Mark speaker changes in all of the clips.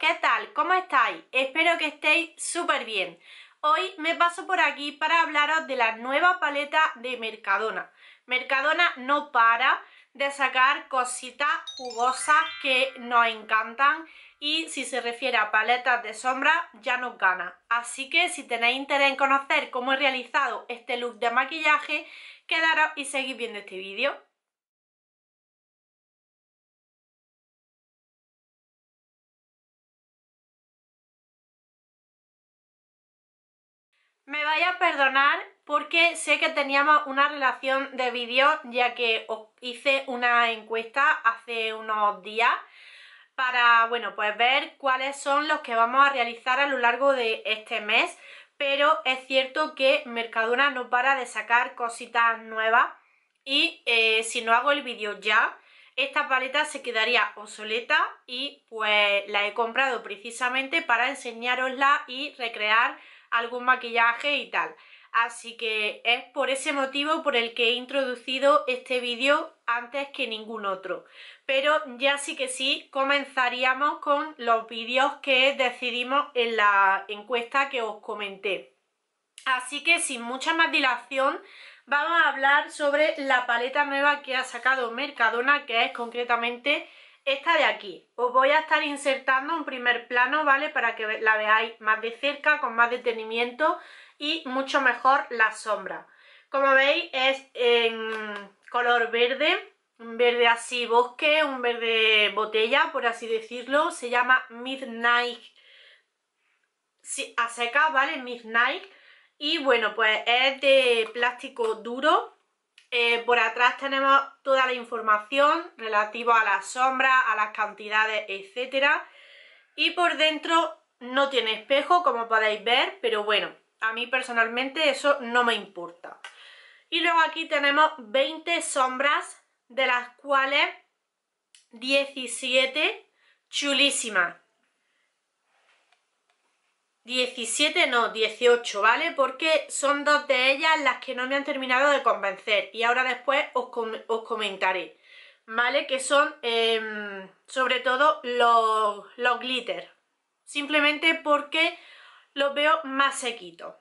Speaker 1: ¿qué tal? ¿Cómo estáis? Espero que estéis súper bien. Hoy me paso por aquí para hablaros de la nueva paleta de Mercadona. Mercadona no para de sacar cositas jugosas que nos encantan y si se refiere a paletas de sombra ya nos gana. Así que si tenéis interés en conocer cómo he realizado este look de maquillaje, quedaros y seguid viendo este vídeo. Me vaya a perdonar porque sé que teníamos una relación de vídeo ya que os hice una encuesta hace unos días para, bueno, pues ver cuáles son los que vamos a realizar a lo largo de este mes pero es cierto que Mercadona no para de sacar cositas nuevas y eh, si no hago el vídeo ya, esta paleta se quedaría obsoleta y pues la he comprado precisamente para enseñarosla y recrear algún maquillaje y tal. Así que es por ese motivo por el que he introducido este vídeo antes que ningún otro. Pero ya sí que sí, comenzaríamos con los vídeos que decidimos en la encuesta que os comenté. Así que sin mucha más dilación, vamos a hablar sobre la paleta nueva que ha sacado Mercadona, que es concretamente esta de aquí. Os voy a estar insertando un primer plano, ¿vale? Para que la veáis más de cerca, con más detenimiento y mucho mejor la sombra. Como veis es en color verde, un verde así bosque, un verde botella, por así decirlo. Se llama Midnight a seca, ¿vale? Midnight. Y bueno, pues es de plástico duro, eh, por atrás tenemos toda la información relativa a las sombras, a las cantidades, etc. Y por dentro no tiene espejo, como podéis ver, pero bueno, a mí personalmente eso no me importa. Y luego aquí tenemos 20 sombras, de las cuales 17 chulísimas. 17 no, 18, ¿vale? Porque son dos de ellas las que no me han terminado de convencer y ahora después os, comentaré, ¿vale? Que son em, sobre todo los, los glitter, simplemente porque los veo más sequitos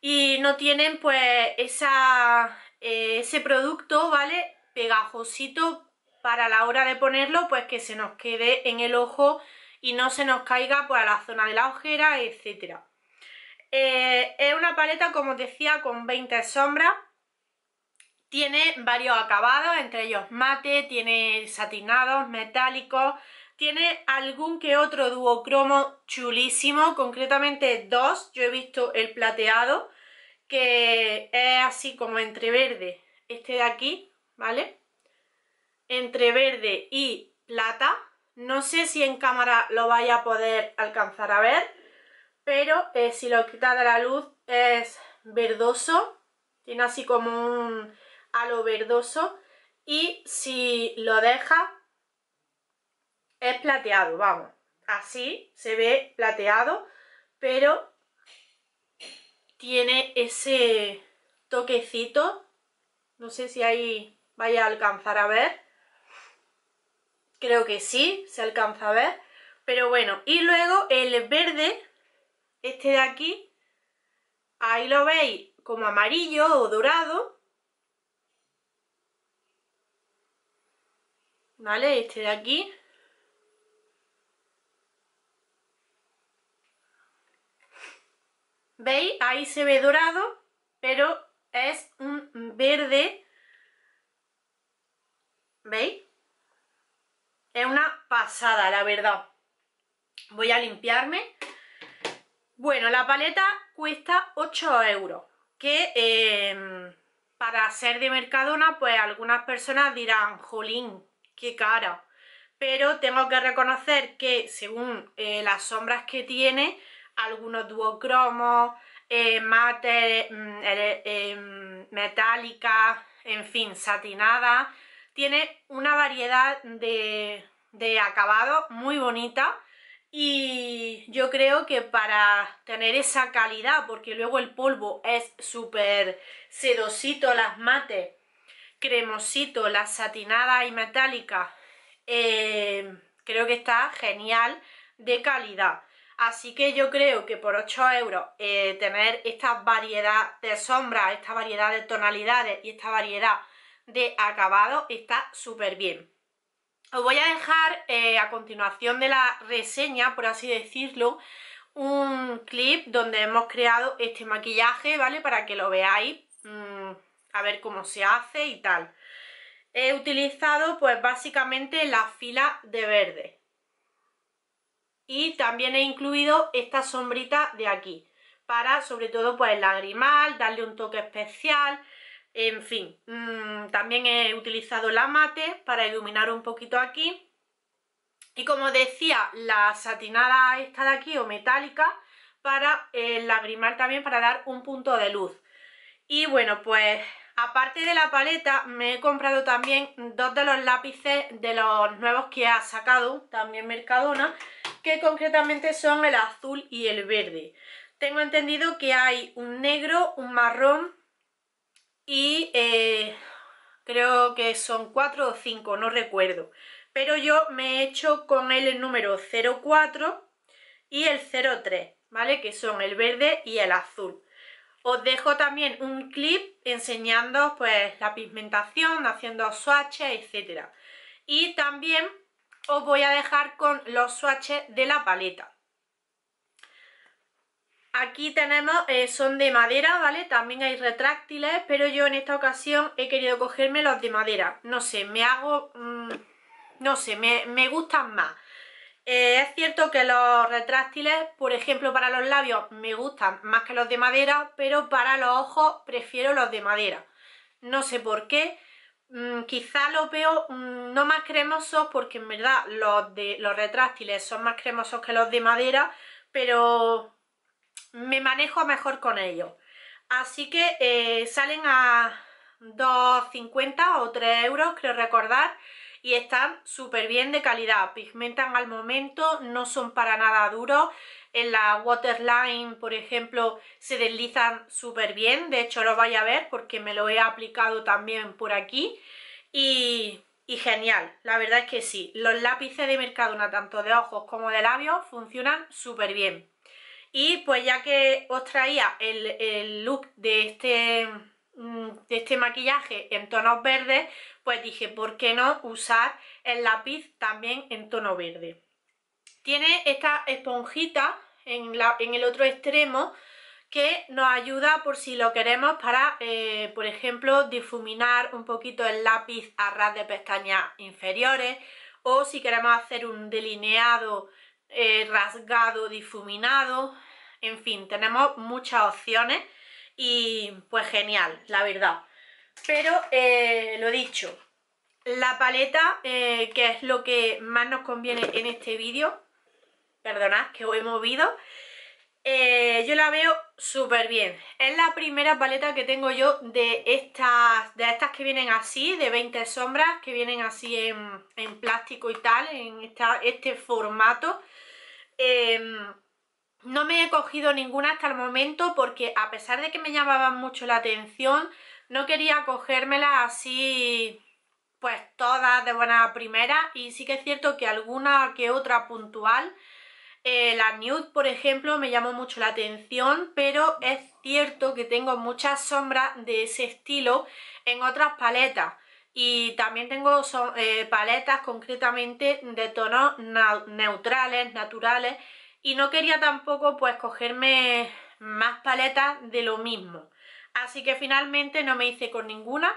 Speaker 1: y no tienen pues esa, eh, ese producto, ¿vale? Pegajosito para la hora de ponerlo pues que se nos quede en el ojo y no se nos caiga por la zona de la ojera, etc. Eh, es una paleta, como os decía, con 20 sombras. Tiene varios acabados, entre ellos mate, tiene satinados, metálicos, tiene algún que otro duocromo chulísimo, concretamente dos, yo he visto el plateado, que es así como entre verde, este de aquí, ¿vale? Entre verde y plata, no sé si en cámara lo vaya a poder alcanzar a ver, pero eh, si lo quita de la luz es verdoso, tiene así como un halo verdoso y si lo deja es plateado, vamos, así se ve plateado, pero tiene ese toquecito, no sé si ahí vaya a alcanzar a ver, creo que sí, se alcanza a ver, pero bueno, y luego el verde, este de aquí, ahí lo veis como amarillo o dorado, ¿vale? Este de aquí. ¿Veis? Ahí se ve dorado, pero es un verde, ¿veis? Es una pasada, la verdad. Voy a limpiarme. Bueno, la paleta cuesta 8 euros. Que em, para ser de Mercadona, pues algunas personas dirán, jolín, qué cara. Pero tengo que reconocer que según eh, las sombras que tiene, algunos duocromos, eh, mate, mm, em, metálica, en fin, satinada, tiene una variedad de, de acabado, muy bonita y yo creo que para tener esa calidad, porque luego el polvo es súper sedosito, las mates, cremosito, las satinadas y metálicas, eh, creo que está genial de calidad. Así que yo creo que por 8 euros eh, tener esta variedad de sombras, esta variedad de tonalidades y esta variedad de acabado está súper bien. Os voy a dejar eh, a continuación de la reseña, por así decirlo, un clip donde hemos creado este maquillaje, ¿vale? Para que lo veáis, mm, a ver cómo se hace y tal. He utilizado pues básicamente la fila de verde. Y también he incluido esta sombrita de aquí, para sobre todo pues el lagrimal, darle un toque especial en fin, mm, también he utilizado la mate para iluminar un poquito aquí. Y como decía, la satinada esta de aquí, o metálica, para eh, la lagrimar también, para dar un punto de luz. Y bueno, pues aparte de la paleta, me he comprado también dos de los lápices de los nuevos que ha sacado, también Mercadona, que concretamente son el azul y el verde. Tengo entendido que hay un negro, un marrón y eh, creo que son 4 o 5, no recuerdo. Pero yo me he hecho con el número 04 y el 03, ¿vale? Que son el verde y el azul. Os dejo también un clip enseñando pues la pigmentación, haciendo swatches, etc. Y también os voy a dejar con los swatches de la paleta. Aquí tenemos, eh, son de madera, ¿vale? También hay retráctiles, pero yo en esta ocasión he querido cogerme los de madera. No sé, me hago... Mm, no sé, me, gustan más. Eh, es cierto que los retráctiles, por ejemplo, para los labios me gustan más que los de madera, pero para los ojos prefiero los de madera. No sé por qué. Mm, quizá lo veo mm, no más cremosos porque en verdad los, los retráctiles son más cremosos que los de madera, pero me manejo mejor con ellos. Así que eh, salen a 2,50 o 3 euros, creo recordar, y están súper bien de calidad. Pigmentan al momento, no son para nada duros. En la Waterline, por ejemplo, se deslizan súper bien. De hecho, lo vais a ver porque me lo he aplicado también por aquí. Y, y genial, la verdad es que sí. Los lápices de Mercadona, tanto de ojos como de labios, funcionan súper bien. Y pues ya que os traía el, look de este, mm, de este maquillaje en tonos verdes, pues dije, ¿por qué no usar el lápiz también en tono verde? Tiene esta esponjita en, el otro extremo que nos ayuda por si lo queremos para, eh, por ejemplo, difuminar un poquito el lápiz a ras de pestañas inferiores o si queremos hacer un delineado eh, rasgado, difuminado, en fin, tenemos muchas opciones y pues genial, la verdad. Pero eh, lo dicho, la paleta, eh, que es lo que más nos conviene en este vídeo, perdonad que os he movido, eh, yo la veo súper bien. Es la primera paleta que tengo yo de estas, de estas que vienen así, de 20 sombras, que vienen así en, plástico y tal, en este formato. Em, no me he cogido ninguna hasta el momento porque a pesar de que me llamaban mucho la atención, no quería cogérmela así pues todas de buena primera y sí que es cierto que alguna que otra puntual eh, la nude por ejemplo me llamó mucho la atención pero es cierto que tengo muchas sombras de ese estilo en otras paletas y también tengo eh, paletas concretamente de tonos neutrales, naturales y no quería tampoco pues cogerme más paletas de lo mismo así que finalmente no me hice con ninguna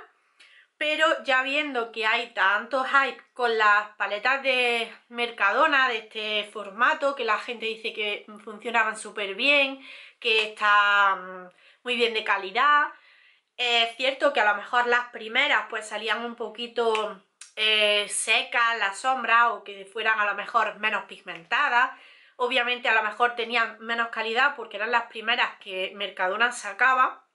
Speaker 1: pero ya viendo que hay tanto hype con las paletas de Mercadona de este formato que la gente dice que funcionaban súper bien que está mm, muy bien de calidad es cierto que a lo mejor las primeras pues salían un poquito eh, secas la sombra o que fueran a lo mejor menos pigmentadas. Obviamente a lo mejor tenían menos calidad porque eran las primeras que Mercadona sacaba.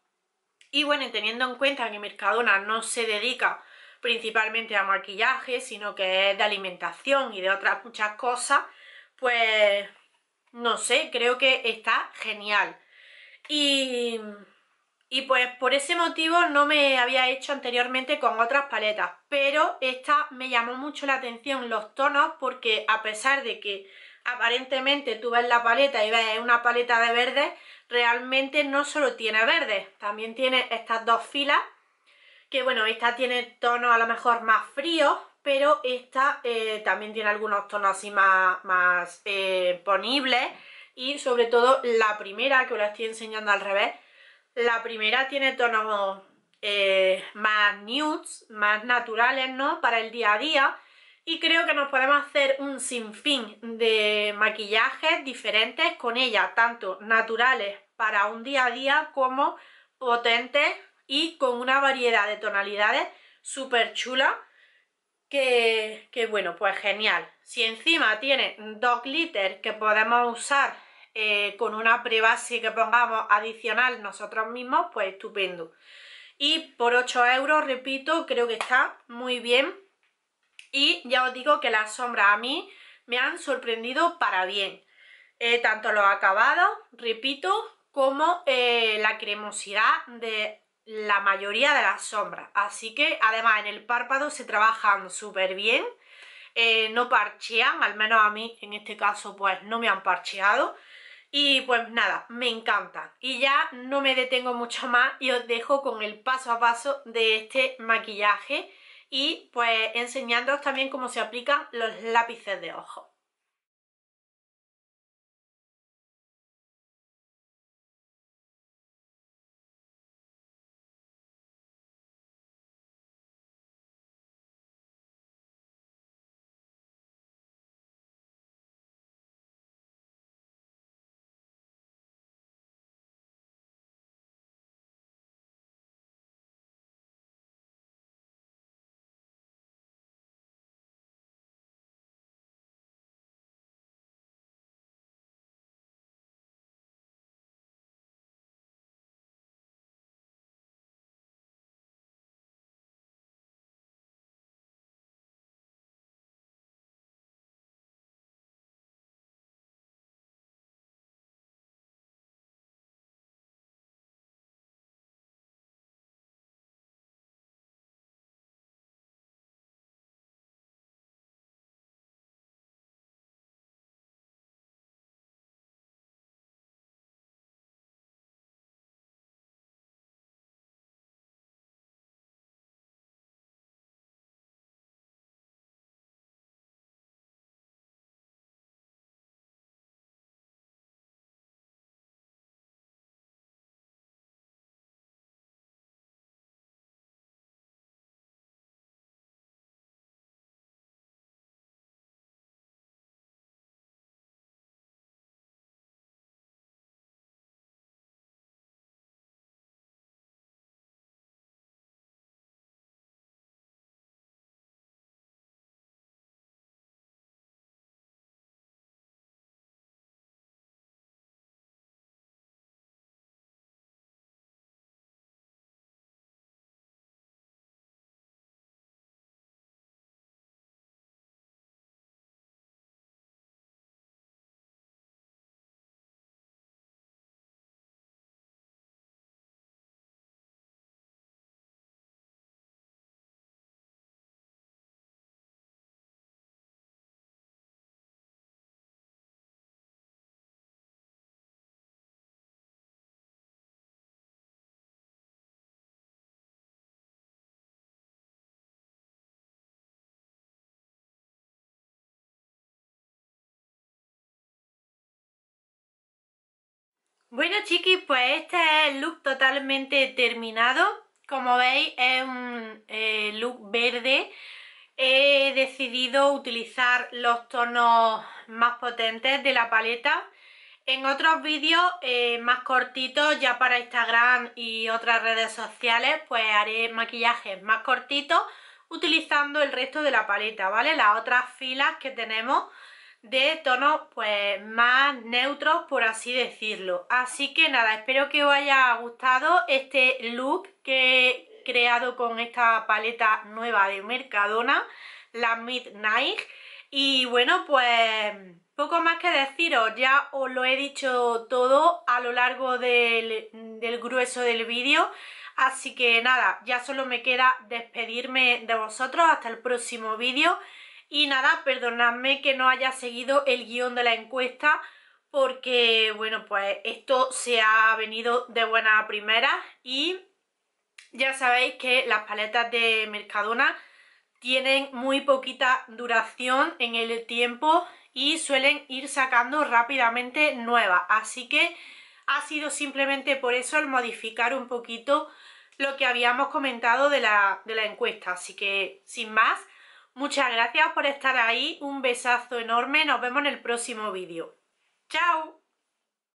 Speaker 1: Y bueno, teniendo en cuenta que Mercadona no se dedica principalmente a maquillaje, sino que es de alimentación y de otras muchas cosas, pues no sé, creo que está genial. Y y pues por ese motivo no me había hecho anteriormente con otras paletas, pero esta me llamó mucho la atención los tonos porque a pesar de que aparentemente tú ves la paleta y ves una paleta de verdes, realmente no solo tiene verdes, también tiene estas dos filas, que bueno, esta tiene tonos a lo mejor más fríos, pero esta eh, también tiene algunos tonos así más, eh, ponibles y sobre todo la primera que os la estoy enseñando al revés, la primera tiene tonos eh, más nudes, más naturales, ¿no? Para el día a día. Y creo que nos podemos hacer un sinfín de maquillajes diferentes con ella, tanto naturales para un día a día como potentes y con una variedad de tonalidades súper chula. Que, que, bueno, pues genial. Si encima tiene dos glitter que podemos usar eh, con una prebase que pongamos adicional nosotros mismos, pues estupendo. Y por 8 euros, repito, creo que está muy bien. Y ya os digo que las sombras a mí me han sorprendido para bien. Eh, tanto los acabados, repito, como eh, la cremosidad de la mayoría de las sombras. Así que además en el párpado se trabajan súper bien. no parchean, al menos a mí en este caso pues no me han parcheado. Y pues nada, me encanta. Y ya no me detengo mucho más y os dejo con el paso a paso de este maquillaje y pues enseñándoos también cómo se aplican los lápices de ojos. Bueno chiquis, pues este es el look totalmente terminado. Como veis es un eh, look verde. He decidido utilizar los tonos más potentes de la paleta. En otros vídeos eh, más cortitos, ya para Instagram y otras redes sociales, pues haré maquillajes más cortitos utilizando el resto de la paleta, ¿vale? Las otras filas que tenemos de tonos pues más neutros por así decirlo así que nada espero que os haya gustado este look que he creado con esta paleta nueva de Mercadona la Midnight y bueno pues poco más que deciros ya os lo he dicho todo a lo largo del, del grueso del vídeo así que nada ya solo me queda despedirme de vosotros hasta el próximo vídeo y nada, perdonadme que no haya seguido el guión de la encuesta porque, bueno, pues esto se ha venido de buena primera y ya sabéis que las paletas de Mercadona tienen muy poquita duración en el tiempo y suelen ir sacando rápidamente nuevas, así que ha sido simplemente por eso el modificar un poquito lo que habíamos comentado de la, de la encuesta, así que sin más Muchas gracias por estar ahí, un besazo enorme, nos vemos en el próximo vídeo. ¡Chao!